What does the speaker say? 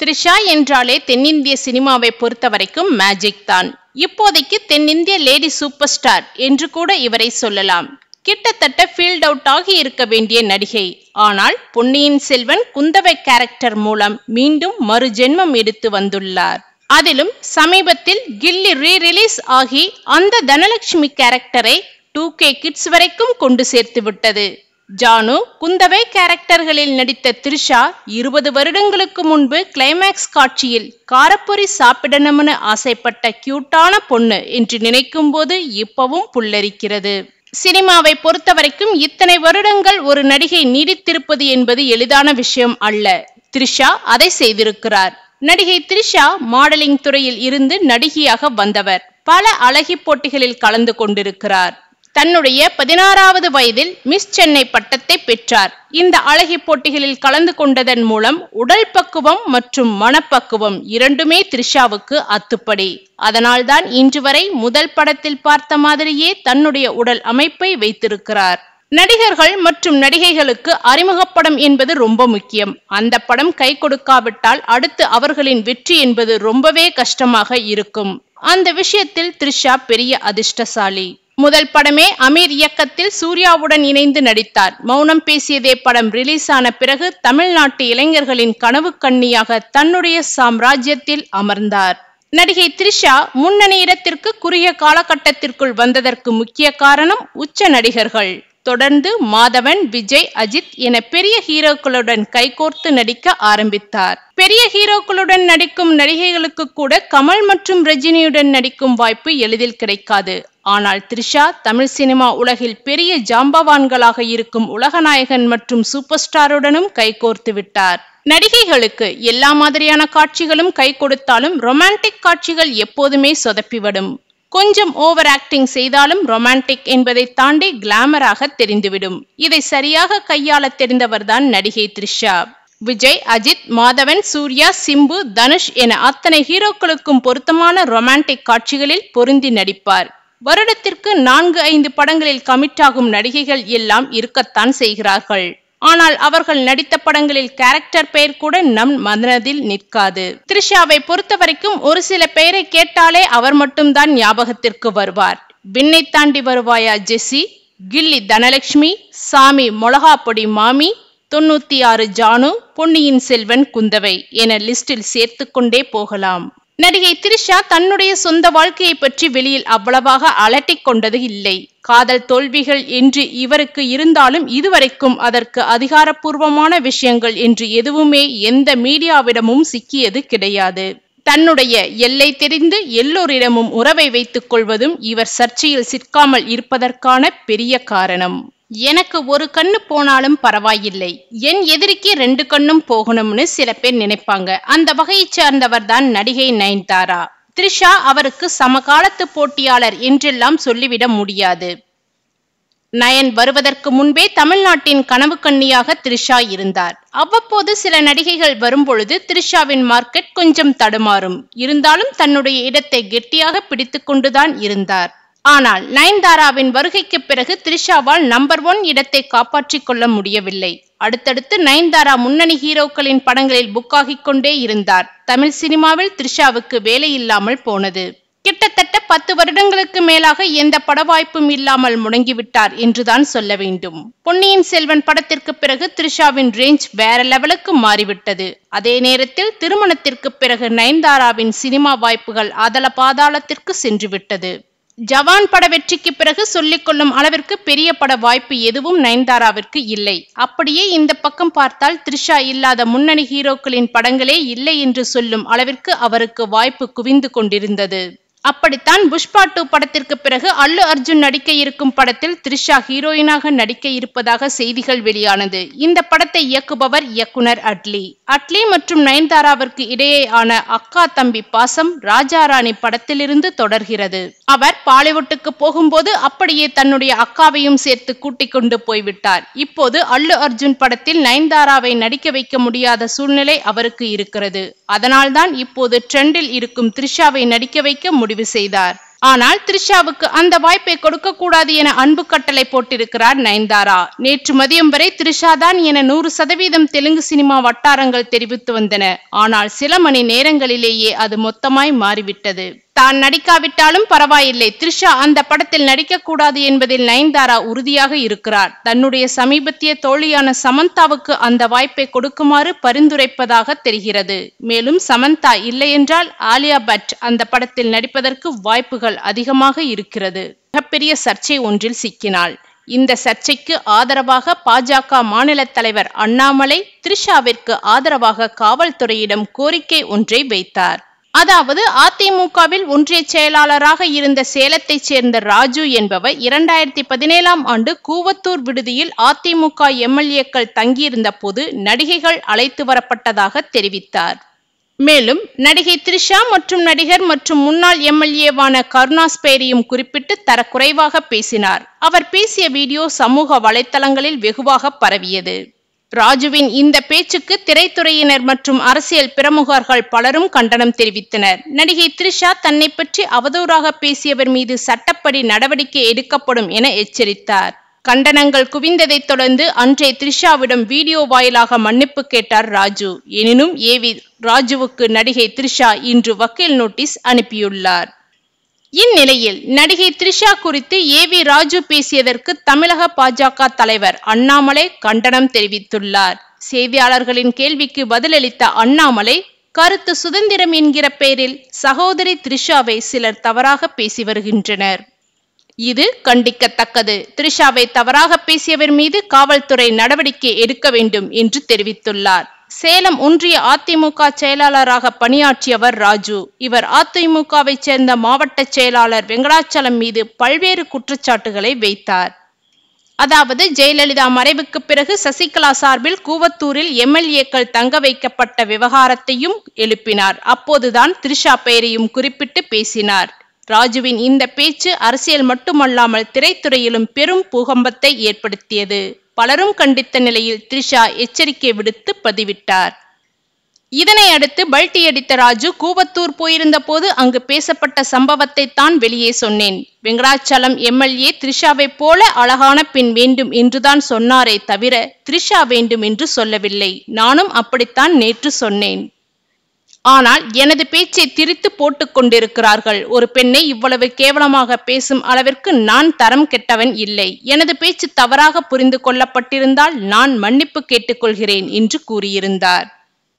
த்ரிஷா என்றாலே தென்னிந்திய சினிமாவை பொறுத்த வரைக்கும் மேஜிக் தான் இப்போதைக்கு தென்னிந்திய லேடி சூப்பர் ஸ்டார் என்று கூட இவரை சொல்லலாம் கிட்டத்தட்ட ஃபீல்ட் அவுட் ஆகி இருக்க வேண்டிய நடிகை ஆனால் பொன்னியின் செல்வன் குந்தவை கேரக்டர் மூலம் மீண்டும் மறு ஜென்மம் எடுத்து வந்துள்ளார் அதிலும் சமீபத்தில் கில்லி ரீ ரிலீஸ் ஆகி அந்த தனலட்சுமி கேரக்டரை டூ கே கிட்ஸ் வரைக்கும் கொண்டு சேர்த்து விட்டது ஜானு குந்தவை கேரக்டர்களில் நடித்த த்ரிஷா இருபது வருடங்களுக்கு முன்பு கிளைமேக்ஸ் காட்சியில் காரப்பொரி சாப்பிடணும்னு ஆசைப்பட்ட கியூட்டான பொண்ணு என்று நினைக்கும் போது இப்பவும் புல்லரிக்கிறது சினிமாவை பொறுத்தவரைக்கும் இத்தனை வருடங்கள் ஒரு நடிகை நீடித்திருப்பது என்பது எளிதான விஷயம் அல்ல த்ரிஷா அதை செய்திருக்கிறார் நடிகை த்ரிஷா மாடலிங் துறையில் இருந்து நடிகையாக வந்தவர் பல அழகி போட்டிகளில் கலந்து கொண்டிருக்கிறார் தன்னுடைய பதினாறாவது வயதில் மிஸ் சென்னை பட்டத்தை பெற்றார் இந்த அழகி போட்டிகளில் கலந்து கொண்டதன் மூலம் உடல் பக்குவம் மற்றும் மனப்பக்குவம் இரண்டுமே த்ரிஷாவுக்கு அத்துப்படி அதனால்தான் இன்று வரை முதல் படத்தில் பார்த்த மாதிரியே தன்னுடைய உடல் அமைப்பை வைத்திருக்கிறார் நடிகர்கள் மற்றும் நடிகைகளுக்கு அறிமுகப்படம் என்பது ரொம்ப முக்கியம் அந்த படம் கை கொடுக்காவிட்டால் அடுத்து அவர்களின் வெற்றி என்பது ரொம்பவே கஷ்டமாக இருக்கும் அந்த விஷயத்தில் த்ரிஷா பெரிய அதிர்ஷ்டசாலி முதல் படமே அமீர் இயக்கத்தில் சூர்யாவுடன் இணைந்து நடித்தார் மௌனம் பேசியதே படம் ரிலீஸ் ஆன பிறகு தமிழ்நாட்டு இளைஞர்களின் கனவு கண்ணியாக தன்னுடைய சாம்ராஜ்யத்தில் அமர்ந்தார் நடிகை த்ரிஷா முன்னணி இடத்திற்கு குறுகிய காலகட்டத்திற்குள் வந்ததற்கு முக்கிய காரணம் உச்ச நடிகர்கள் தொடர்ந்து மாதவன் விஜய் அஜித் என பெரிய ஹீரோக்களுடன் கைகோர்த்து நடிக்க ஆரம்பித்தார் பெரிய ஹீரோக்களுடன் நடிக்கும் நடிகைகளுக்கு கூட கமல் மற்றும் ரஜினியுடன் நடிக்கும் வாய்ப்பு எளிதில் கிடைக்காது ஆனால் த்ரிஷா தமிழ் சினிமா உலகில் பெரிய ஜாம்பவான்களாக இருக்கும் உலகநாயகன் மற்றும் சூப்பர் ஸ்டாருடனும் கைகோர்த்து விட்டார் நடிகைகளுக்கு எல்லா மாதிரியான காட்சிகளும் கை கொடுத்தாலும் ரொமான்டிக் காட்சிகள் எப்போதுமே சொதப்பிவிடும் கொஞ்சம் ஓவர் ஆக்டிங் செய்தாலும் ரொமான்டிக் என்பதை தாண்டி கிளாமராக தெரிந்துவிடும் இதை சரியாக கையாள தெரிந்தவர்தான் நடிகை த்ரிஷா விஜய் அஜித் மாதவன் சூர்யா சிம்பு தனுஷ் என அத்தனை ஹீரோக்களுக்கும் பொருத்தமான ரொமான்டிக் காட்சிகளில் பொருந்தி நடிப்பார் வருடத்திற்கு நான்கு ஐந்து படங்களில் கமிட் ஆகும் நடிகைகள் எல்லாம் இருக்கத்தான் செய்கிறார்கள் ஆனால் அவர்கள் நடித்த படங்களில் கேரக்டர் பெயர் கூட நம் மனதில் நிற்காது த்ரிஷாவை பொறுத்த வரைக்கும் ஒரு சில பெயரை கேட்டாலே அவர் மட்டும்தான் ஞாபகத்திற்கு வருவார் விண்ணை தாண்டி வருவாயா ஜெஸ்ஸி கில்லி தனலட்சுமி சாமி மொளகா பொடி மாமி தொண்ணூத்தி ஆறு ஜானு பொன்னியின் செல்வன் குந்தவை என லிஸ்டில் சேர்த்து கொண்டே போகலாம் நடிகை திரிஷா தன்னுடைய சொந்த வாழ்க்கையை பற்றி வெளியில் அவ்வளவாக அலட்டிக் கொண்டது இல்லை காதல் தோல்விகள் என்று இவருக்கு இருந்தாலும் இதுவரைக்கும் அதற்கு அதிகாரப்பூர்வமான விஷயங்கள் என்று எதுவுமே எந்த மீடியாவிடமும் சிக்கியது கிடையாது தன்னுடைய எல்லை தெரிந்து எல்லோரிடமும் உறவை வைத்துக் கொள்வதும் இவர் சர்ச்சையில் சிக்காமல் இருப்பதற்கான பெரிய காரணம் எனக்கு ஒரு கண்ணு போனாலும் பரவாயில்லை என் எதிரிக்கு ரெண்டு கண்ணும் போகணும்னு சில பேர் நினைப்பாங்க அந்த வகையை சார்ந்தவர் தான் நடிகை நயன்தாரா த்ரிஷா அவருக்கு சமகாலத்து போட்டியாளர் என்றெல்லாம் சொல்லிவிட முடியாது நயன் வருவதற்கு முன்பே தமிழ்நாட்டின் கனவு கண்ணியாக த்ரிஷா இருந்தார் அவ்வப்போது சில நடிகைகள் வரும்பொழுது த்ரிஷாவின் மார்க்கெட் கொஞ்சம் தடுமாறும் இருந்தாலும் தன்னுடைய இடத்தை கெட்டியாக பிடித்து கொண்டுதான் இருந்தார் ஆனால் நயன்தாராவின் வருகைக்கு பிறகு த்ரிஷாவால் நம்பர் ஒன் இடத்தை காப்பாற்றிக் கொள்ள முடியவில்லை அடுத்தடுத்து நயன்தாரா முன்னணி ஹீரோக்களின் படங்களில் ஆகிக் கொண்டே இருந்தார் தமிழ் சினிமாவில் த்ரிஷாவுக்கு வேலை இல்லாமல் போனது கிட்டத்தட்ட பத்து வருடங்களுக்கு மேலாக எந்த பட வாய்ப்பும் இல்லாமல் முடங்கிவிட்டார் என்றுதான் சொல்ல வேண்டும் பொன்னியின் செல்வன் படத்திற்கு பிறகு த்ரிஷாவின் ரேஞ்ச் வேற லெவலுக்கு மாறிவிட்டது அதே நேரத்தில் திருமணத்திற்கு பிறகு நயன்தாராவின் சினிமா வாய்ப்புகள் அதல பாதாளத்திற்கு சென்றுவிட்டது ஜவான் பட வெற்றிக்கு பிறகு சொல்லிக்கொள்ளும் அளவிற்கு பெரிய பட வாய்ப்பு எதுவும் நயன்தாராவிற்கு இல்லை அப்படியே இந்த பக்கம் பார்த்தால் த்ரிஷா இல்லாத முன்னணி ஹீரோக்களின் படங்களே இல்லை என்று சொல்லும் அளவிற்கு அவருக்கு வாய்ப்பு குவிந்து கொண்டிருந்தது அப்படித்தான் புஷ்பா டூ படத்திற்கு பிறகு அல்லு அர்ஜுன் நடிக்க இருக்கும் படத்தில் த்ரிஷா ஹீரோயினாக நடிக்க இருப்பதாக செய்திகள் வெளியானது இந்த படத்தை இயக்குபவர் இயக்குனர் அட்லி அட்லி மற்றும் நயன்தாராவிற்கு இடையேயான அக்கா தம்பி பாசம் ராஜா ராணி படத்திலிருந்து தொடர்கிறது அவர் பாலிவுட்டுக்கு போகும்போது அப்படியே தன்னுடைய அக்காவையும் சேர்த்து கூட்டிக் கொண்டு போய்விட்டார் இப்போது அல்லு அர்ஜுன் படத்தில் நயன்தாராவை நடிக்க வைக்க முடியாத சூழ்நிலை அவருக்கு இருக்கிறது அதனால்தான் இப்போது ட்ரெண்டில் இருக்கும் த்ரிஷாவை நடிக்க வைக்க முடிவு முடிவு செய்தார் ஆனால் த்ரிஷாவுக்கு அந்த வாய்ப்பை கொடுக்க கூடாது என அன்பு கட்டளை போட்டிருக்கிறார் நயன்தாரா நேற்று மதியம் வரை த்ரிஷா தான் என நூறு சதவீதம் தெலுங்கு சினிமா வட்டாரங்கள் தெரிவித்து வந்தன ஆனால் சில மணி நேரங்களிலேயே அது மொத்தமாய் மாறிவிட்டது தான் நடிக்காவிட்டாலும் பரவாயில்லை த்ரிஷா அந்த படத்தில் நடிக்கக்கூடாது என்பதில் நயன்தாரா உறுதியாக இருக்கிறார் தன்னுடைய சமீபத்திய தோழியான சமந்தாவுக்கு அந்த வாய்ப்பை கொடுக்குமாறு பரிந்துரைப்பதாக தெரிகிறது மேலும் சமந்தா இல்லையென்றால் ஆலியா பட் அந்த படத்தில் நடிப்பதற்கு வாய்ப்புகள் அதிகமாக இருக்கிறது மிகப்பெரிய சர்ச்சை ஒன்றில் சிக்கினாள் இந்த சர்ச்சைக்கு ஆதரவாக பாஜக மாநில தலைவர் அண்ணாமலை த்ரிஷாவிற்கு ஆதரவாக காவல்துறையிடம் கோரிக்கை ஒன்றை வைத்தார் அதாவது அதிமுகவில் ஒன்றிய செயலாளராக இருந்த சேலத்தைச் சேர்ந்த ராஜு என்பவர் இரண்டாயிரத்தி பதினேழாம் ஆண்டு கூவத்தூர் விடுதியில் அதிமுக எம்எல்ஏக்கள் தங்கியிருந்த போது நடிகைகள் அழைத்து வரப்பட்டதாக தெரிவித்தார் மேலும் நடிகை த்ரிஷா மற்றும் நடிகர் மற்றும் முன்னாள் எம்எல்ஏவான கருணாஸ் பெயரையும் குறிப்பிட்டு தரக்குறைவாக பேசினார் அவர் பேசிய வீடியோ சமூக வலைத்தளங்களில் வெகுவாக பரவியது ராஜுவின் இந்த பேச்சுக்கு திரைத்துறையினர் மற்றும் அரசியல் பிரமுகர்கள் பலரும் கண்டனம் தெரிவித்தனர் நடிகை த்ரிஷா தன்னை பற்றி அவதூறாக பேசியவர் மீது சட்டப்படி நடவடிக்கை எடுக்கப்படும் என எச்சரித்தார் கண்டனங்கள் குவிந்ததைத் தொடர்ந்து அன்றே த்ரிஷாவிடம் வீடியோ வாயிலாக மன்னிப்பு கேட்டார் ராஜு எனினும் ஏவி ராஜுவுக்கு நடிகை த்ரிஷா இன்று வக்கீல் நோட்டீஸ் அனுப்பியுள்ளார் இந்நிலையில் நடிகை த்ரிஷா குறித்து ஏ வி ராஜு பேசியதற்கு தமிழக பாஜக தலைவர் அண்ணாமலை கண்டனம் தெரிவித்துள்ளார் செய்தியாளர்களின் கேள்விக்கு பதிலளித்த அண்ணாமலை கருத்து சுதந்திரம் என்கிற பெயரில் சகோதரி த்ரிஷாவை சிலர் தவறாக பேசி வருகின்றனர் இது கண்டிக்கத்தக்கது த்ரிஷாவை தவறாக பேசியவர் மீது காவல்துறை நடவடிக்கை எடுக்க வேண்டும் என்று தெரிவித்துள்ளார் சேலம் ஒன்றிய அதிமுக செயலாளராக பணியாற்றியவர் ராஜு இவர் அதிமுகவை சேர்ந்த மாவட்ட செயலாளர் வெங்கடாச்சலம் மீது பல்வேறு குற்றச்சாட்டுகளை வைத்தார் அதாவது ஜெயலலிதா மறைவுக்கு பிறகு சசிகலா சார்பில் கூவத்தூரில் எம்எல்ஏக்கள் தங்க வைக்கப்பட்ட விவகாரத்தையும் எழுப்பினார் அப்போதுதான் திரிஷா பெயரையும் குறிப்பிட்டு பேசினார் ராஜுவின் இந்த பேச்சு அரசியல் மட்டுமல்லாமல் திரைத்துறையிலும் பெரும் பூகம்பத்தை ஏற்படுத்தியது பலரும் கண்டித்த நிலையில் த்ரிஷா எச்சரிக்கை விடுத்து பதிவிட்டார் இதனை அடுத்து பல்டி அடித்த ராஜு கூவத்தூர் போயிருந்த போது அங்கு பேசப்பட்ட சம்பவத்தை தான் வெளியே சொன்னேன் வெங்கடாச்சலம் எம்எல்ஏ த்ரிஷாவை போல அழகான பெண் வேண்டும் என்றுதான் சொன்னாரே தவிர த்ரிஷா வேண்டும் என்று சொல்லவில்லை நானும் அப்படித்தான் நேற்று சொன்னேன் ஆனால் எனது பேச்சை திரித்து போட்டுக் கொண்டிருக்கிறார்கள் ஒரு பெண்ணை இவ்வளவு கேவலமாக பேசும் அளவிற்கு நான் தரம் கெட்டவன் இல்லை எனது பேச்சு தவறாக புரிந்து கொள்ளப்பட்டிருந்தால் நான் மன்னிப்பு கேட்டுக்கொள்கிறேன் என்று கூறியிருந்தார்